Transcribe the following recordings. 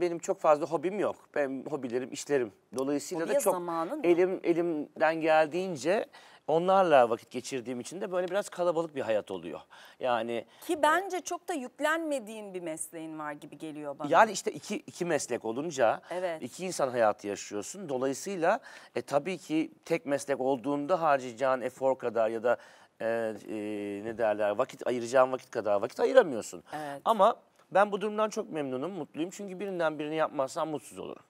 benim çok fazla hobim yok. ben hobilerim, işlerim. Dolayısıyla Hobiye da çok elim elimden geldiğince onlarla vakit geçirdiğim için de böyle biraz kalabalık bir hayat oluyor. Yani ki bence çok da yüklenmediğin bir mesleğin var gibi geliyor bana. Yani işte iki iki meslek olunca evet. iki insan hayatı yaşıyorsun. Dolayısıyla e, tabii ki tek meslek olduğunda harcayacağın efor kadar ya da e, e, ne derler vakit ayıracağın vakit kadar vakit ayıramıyorsun. Evet. Ama ben bu durumdan çok memnunum, mutluyum. Çünkü birinden birini yapmazsam mutsuz olurum.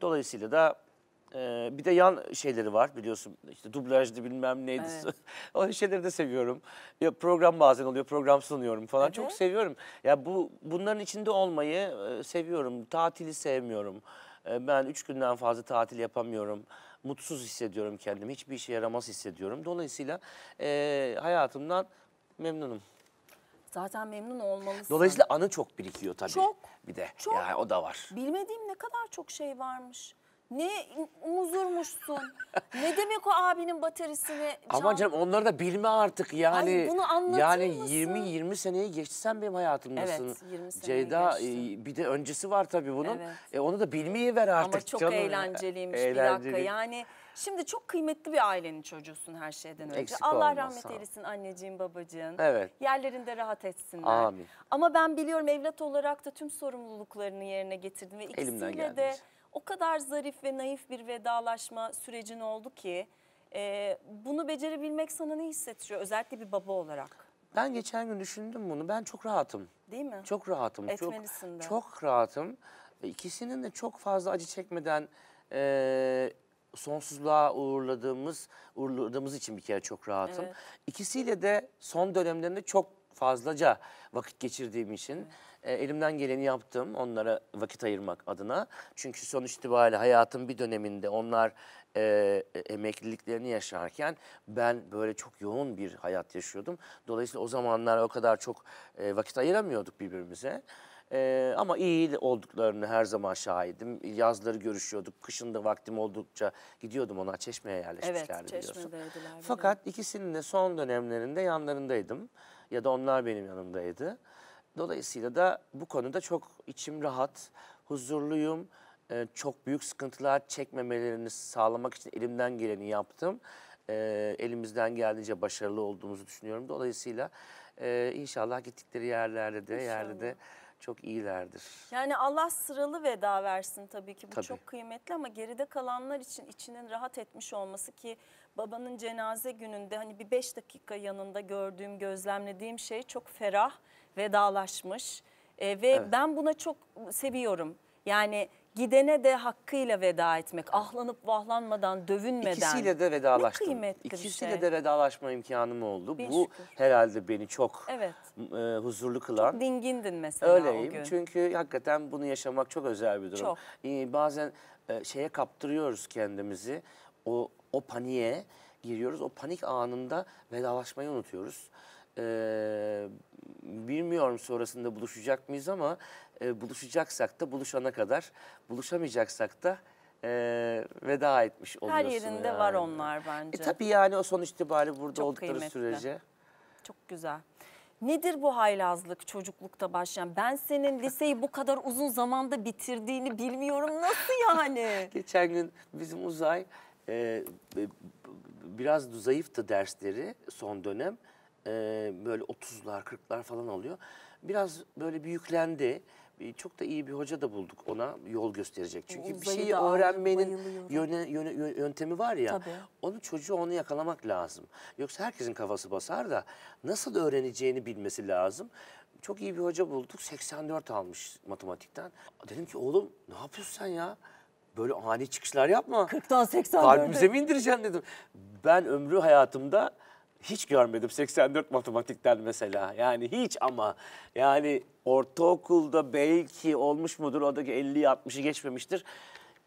Dolayısıyla da ee, bir de yan şeyleri var biliyorsun işte dublajdı bilmem neydi. Evet. o şeyleri de seviyorum. Ya program bazen oluyor program sunuyorum falan evet. çok seviyorum. Ya bu bunların içinde olmayı e, seviyorum. Tatili sevmiyorum. E, ben üç günden fazla tatil yapamıyorum. Mutsuz hissediyorum kendimi. Hiçbir işe yaramaz hissediyorum. Dolayısıyla e, hayatımdan memnunum zaten memnun olmalısın. Dolayısıyla anı çok birikiyor tabii. Çok. Bir de çok. Yani o da var. Bilmediğim ne kadar çok şey varmış. Ne muzurmuşsun. ne demek o abinin bataryasını? Aman canım onları da bilme artık yani. Ay bunu anlatır Yani 20 20 seneyi geçti sen benim hayatımdasın. Evet 20 seneyi Ceyda geçti. E, bir de öncesi var tabii bunun. Evet. E, onu da bilmeyi ver artık Ama çok canım. eğlenceliymiş Eğlenceli. bir dakika. Yani Şimdi çok kıymetli bir ailenin çocuğusun her şeyden önce. Eksik Allah olmaz, rahmet eylesin anneciğin babacığın. Evet. Yerlerinde rahat etsinler. Amin. Ama ben biliyorum evlat olarak da tüm sorumluluklarını yerine getirdim ve ikisiyle de o kadar zarif ve naif bir vedalaşma sürecin oldu ki e, bunu becerebilmek sana ne hissettiriyor özellikle bir baba olarak? Ben geçen gün düşündüm bunu. Ben çok rahatım. Değil mi? Çok rahatım. Etmelisin çok, de. Çok rahatım. E, ikisinin de çok fazla acı çekmeden e, sonsuzluğa uğurladığımız uğurladığımız için bir kere çok rahatım. Evet. İkisiyle de son dönemlerinde çok fazlaca vakit geçirdiğim için evet. e, elimden geleni yaptım onlara vakit ayırmak adına. Çünkü sonuç itibariyle hayatın bir döneminde onlar e, e emekliliklerini yaşarken ben böyle çok yoğun bir hayat yaşıyordum. Dolayısıyla o zamanlar o kadar çok e, vakit ayıramıyorduk birbirimize. Ee, ama iyi olduklarını her zaman şahidim. Yazları görüşüyorduk. kışında vaktim oldukça gidiyordum ona. Çeşme'ye yerleşmişlerdi evet, biliyorsun. Fakat ikisinin de son dönemlerinde yanlarındaydım. Ya da onlar benim yanımdaydı. Dolayısıyla da bu konuda çok içim rahat, huzurluyum. Ee, çok büyük sıkıntılar çekmemelerini sağlamak için elimden geleni yaptım. Ee, elimizden geldiğince başarılı olduğumuzu düşünüyorum. Dolayısıyla e, inşallah gittikleri yerlerde de, inşallah. yerde de çok iyilerdir. Yani Allah sıralı veda versin tabii ki bu tabii. çok kıymetli ama geride kalanlar için içinin rahat etmiş olması ki babanın cenaze gününde hani bir beş dakika yanında gördüğüm gözlemlediğim şey çok ferah vedalaşmış. E, ve evet. ben buna çok seviyorum. Yani gidene de hakkıyla veda etmek. Ahlanıp vahlanmadan, dövünmeden. İkisiyle de vedalaştım. Ne kıymetli İkisiyle bir şey. de vedalaşma imkanım oldu. Bir Bu şükür. herhalde beni çok evet. e, huzurlu kılan. Çok dingindin mesela Öyleyim. o gün. Çünkü hakikaten bunu yaşamak çok özel bir durum. Çok. Ee, bazen e, şeye kaptırıyoruz kendimizi. O, o paniğe giriyoruz. O panik anında vedalaşmayı unutuyoruz. Ee, bilmiyorum sonrasında buluşacak mıyız ama e, buluşacaksak da buluşana kadar, buluşamayacaksak da e, veda etmiş oluyorsun. Her yerinde yani. var onlar bence. E, tabii yani o son itibariyle burada Çok oldukları kıymetli. sürece. Çok güzel. Nedir bu haylazlık çocuklukta başlayan? Ben senin liseyi bu kadar uzun zamanda bitirdiğini bilmiyorum. Nasıl yani? Geçen gün bizim Uzay e, biraz zayıftı dersleri son dönem. E, böyle 30'lar 40'lar falan alıyor. Biraz böyle büyüklendi çok da iyi bir hoca da bulduk ona yol gösterecek. Çünkü bir şeyi öğrenmenin yöne, yöne, yöntemi var ya Tabii. onu çocuğu onu yakalamak lazım. Yoksa herkesin kafası basar da nasıl öğreneceğini bilmesi lazım. Çok iyi bir hoca bulduk 84 almış matematikten. Dedim ki oğlum ne yapıyorsun sen ya? Böyle ani çıkışlar yapma. 40'tan 80. Kalbimize mi indireceksin dedim. Ben ömrü hayatımda hiç görmedim 84 matematikten mesela. Yani hiç ama yani ortaokulda belki olmuş mudur odaki 50'yi 60'ı geçmemiştir.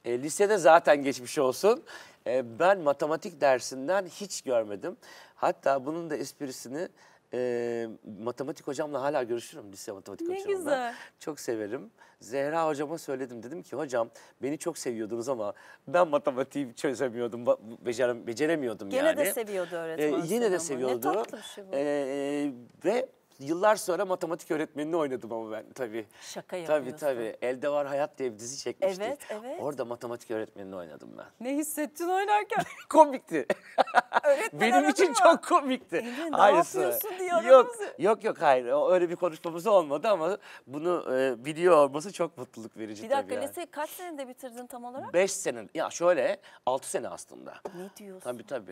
E, lisede zaten geçmiş olsun. E, ben matematik dersinden hiç görmedim. Hatta bunun da esprisini e, matematik hocamla hala görüşürüm lise matematik ne hocamla. Güzel. Çok severim. Zehra hocama söyledim dedim ki hocam beni çok seviyordunuz ama ben matematiği çözemiyordum, becerem, beceremiyordum Gene yani. Ee, yine de seviyordu öğretmen. Ee, yine de seviyordu. Ne tatlı bir şey bu. Ee, ve Yıllar sonra matematik öğretmenini oynadım ama ben tabii. Şaka yapıyorsun. Tabii tabii. Elde Var Hayat diye bir dizi çekmiştik. Evet, evet. Orada matematik öğretmenini oynadım ben. Ne hissettin oynarken? komikti. Benim için mı? çok komikti. hayır ne yapıyorsun diye Yok, yok yok hayır. Öyle bir konuşmamız olmadı ama bunu e, biliyor olması çok mutluluk verici tabii. Bir dakika yani. kaç senede bitirdin tam olarak? Beş sene. Ya şöyle altı sene aslında. Ne diyorsun? Tabii tabii.